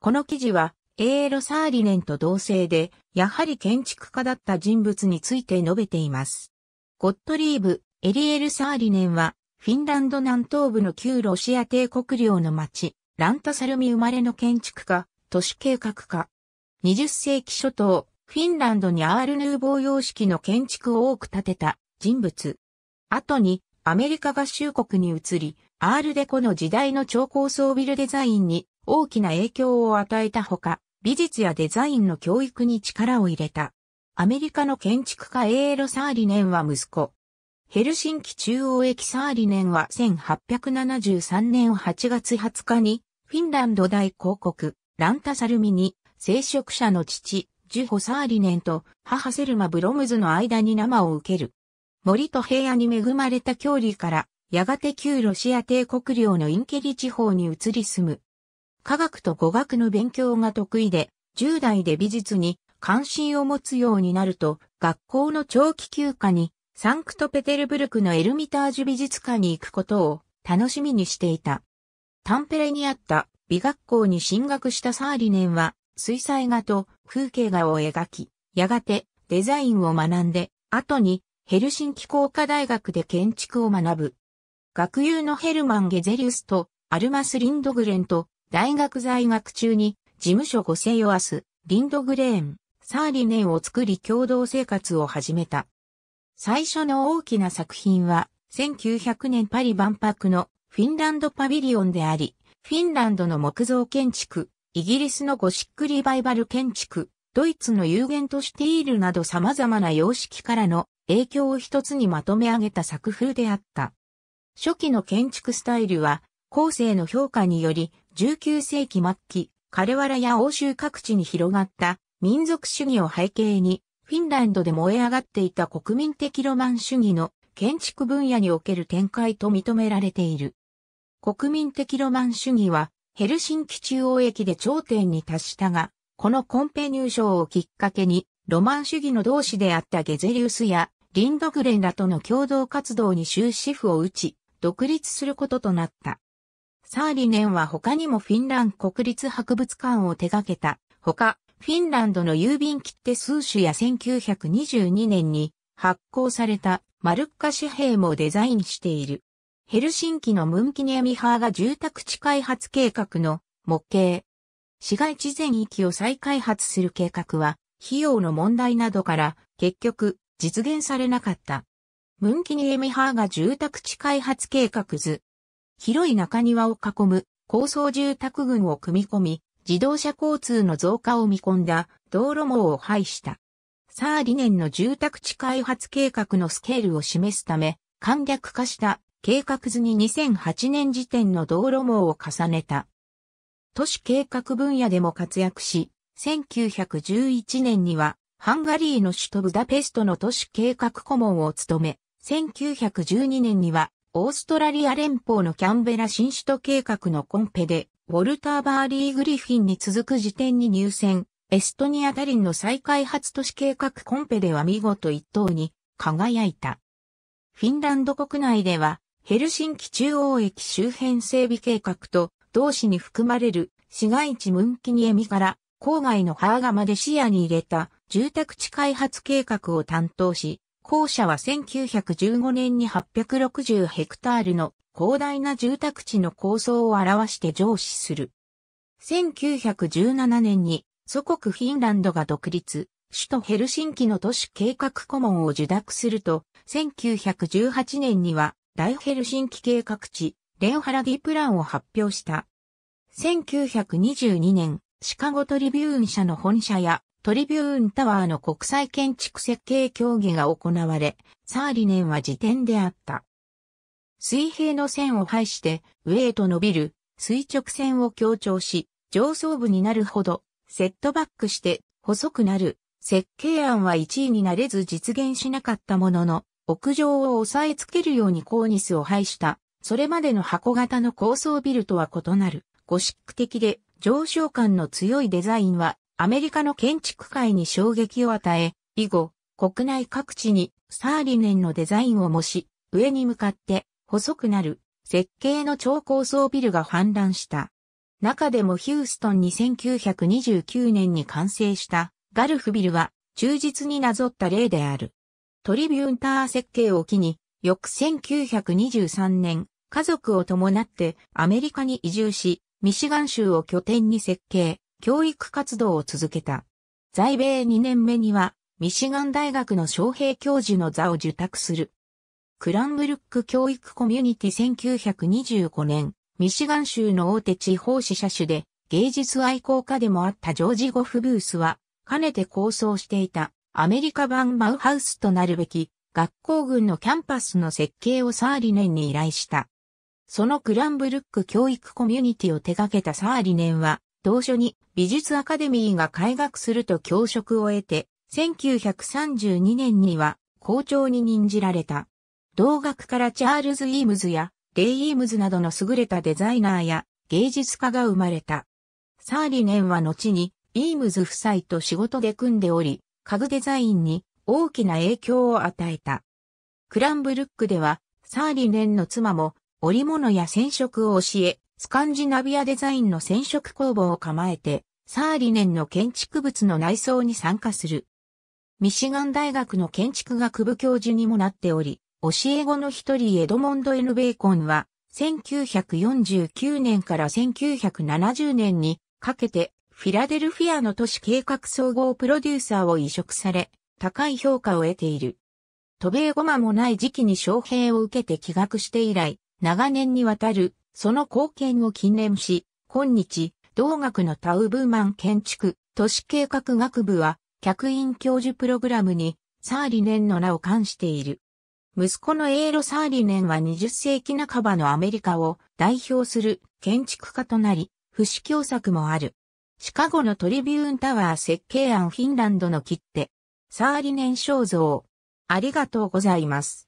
この記事は、エーロ・サーリネンと同性で、やはり建築家だった人物について述べています。ゴットリーブ・エリエル・サーリネンは、フィンランド南東部の旧ロシア帝国領の町、ランタサルミ生まれの建築家、都市計画家。20世紀初頭、フィンランドにアール・ヌーボー様式の建築を多く建てた人物。後にアメリカ合衆国に移り、アールデコの時代の超高層ビルデザインに大きな影響を与えたほか、美術やデザインの教育に力を入れた。アメリカの建築家エーロ・サーリネンは息子。ヘルシンキ中央駅サーリネンは1873年8月20日に、フィンランド大公国、ランタサルミに、聖職者の父、ジュホ・サーリネンと母セルマ・ブロムズの間に生を受ける。森と平野に恵まれた郷里から、やがて旧ロシア帝国領のインケリ地方に移り住む。科学と語学の勉強が得意で、10代で美術に関心を持つようになると、学校の長期休暇に、サンクトペテルブルクのエルミタージュ美術館に行くことを楽しみにしていた。タンペレにあった美学校に進学したサーリネンは、水彩画と風景画を描き、やがてデザインを学んで、後にヘルシンキ工科大学で建築を学ぶ。学友のヘルマン・ゲゼリウスとアルマス・リンドグレンと大学在学中に、事務所ゴセヨアス、リンドグレーン、サーリネンを作り共同生活を始めた。最初の大きな作品は、1900年パリ万博のフィンランドパビリオンであり、フィンランドの木造建築、イギリスのゴシックリバイバル建築、ドイツの有限としているなど様々な様式からの影響を一つにまとめ上げた作風であった。初期の建築スタイルは後世の評価により、19世紀末期、彼ラや欧州各地に広がった民族主義を背景に、フィンランドで燃え上がっていた国民的ロマン主義の建築分野における展開と認められている。国民的ロマン主義は、ヘルシンキ中央駅で頂点に達したが、このコンペ入賞をきっかけに、ロマン主義の同志であったゲゼリウスやリンドグレンらとの共同活動に終止符を打ち、独立することとなった。サーリネンは他にもフィンラン国立博物館を手掛けた。他、フィンランドの郵便切手数種や1922年に発行されたマルッカ紙幣もデザインしている。ヘルシンキのムンキネミハーが住宅地開発計画の模型。市街地全域を再開発する計画は、費用の問題などから結局実現されなかった。ムンキニエミハーが住宅地開発計画図、広い中庭を囲む高層住宅群を組み込み、自動車交通の増加を見込んだ道路網を廃した。サー理念の住宅地開発計画のスケールを示すため、簡略化した計画図に2008年時点の道路網を重ねた。都市計画分野でも活躍し、1911年にはハンガリーの首都ブダペストの都市計画顧問を務め、1912年にはオーストラリア連邦のキャンベラ新首都計画のコンペで、ウォルター・バーリー・グリフィンに続く時点に入選、エストニア・タリンの再開発都市計画コンペでは見事一等に輝いた。フィンランド国内では、ヘルシンキ中央駅周辺整備計画と、同市に含まれる市街地ムンキニエミから郊外のハーガまで視野に入れた住宅地開発計画を担当し、校舎は1915年に860ヘクタールの広大な住宅地の構想を表して上司する。1917年に祖国フィンランドが独立、首都ヘルシンキの都市計画顧問を受諾すると、1918年には大ヘルシンキ計画地、レオハラディプランを発表した。1922年、シカゴトリビューン社の本社やトリビューンタワーの国際建築設計協議が行われ、サーリネンは時点であった。水平の線を排して、上へと伸びる垂直線を強調し、上層部になるほど、セットバックして細くなる設計案は1位になれず実現しなかったものの、屋上を押さえつけるようにコーニスを排した、それまでの箱型の高層ビルとは異なる、ゴシック的で上昇感の強いデザインはアメリカの建築界に衝撃を与え、以後、国内各地にサーリネンのデザインを模し、上に向かって細くなる設計の超高層ビルが氾濫した。中でもヒューストンに1929年に完成したガルフビルは忠実になぞった例である。トリビューンター設計を機に、翌1923年、家族を伴ってアメリカに移住し、ミシガン州を拠点に設計、教育活動を続けた。在米2年目には、ミシガン大学の昌平教授の座を受託する。クランブルック教育コミュニティ1925年、ミシガン州の大手地方支社主で、芸術愛好家でもあったジョージ・ゴフブースは、かねて構想していたアメリカ版マウハウスとなるべき学校群のキャンパスの設計をサーリネンに依頼した。そのクランブルック教育コミュニティを手掛けたサーリネンは、同書に美術アカデミーが開学すると教職を得て、1932年には校長に任じられた。同学からチャールズ・イームズやレイ・イームズなどの優れたデザイナーや芸術家が生まれた。サーリネンは後にイームズ夫妻と仕事で組んでおり、家具デザインに大きな影響を与えた。クランブルックではサーリネンの妻も織物や染色を教え、スカンジナビアデザインの染色工房を構えて、サーリネンの建築物の内装に参加する。ミシガン大学の建築学部教授にもなっており、教え子の一人エドモンド・エル・ベーコンは、1949年から1970年にかけて、フィラデルフィアの都市計画総合プロデューサーを移植され、高い評価を得ている。渡米後間もない時期に招聘を受けて帰学して以来、長年にわたるその貢献を記念し、今日、同学のタウブーマン建築、都市計画学部は、客員教授プログラムに、サーリネンの名を冠している。息子のエーロ・サーリネンは20世紀半ばのアメリカを代表する建築家となり、不死教作もある。シカゴのトリビューンタワー設計案フィンランドの切手。サーリネン肖像。ありがとうございます。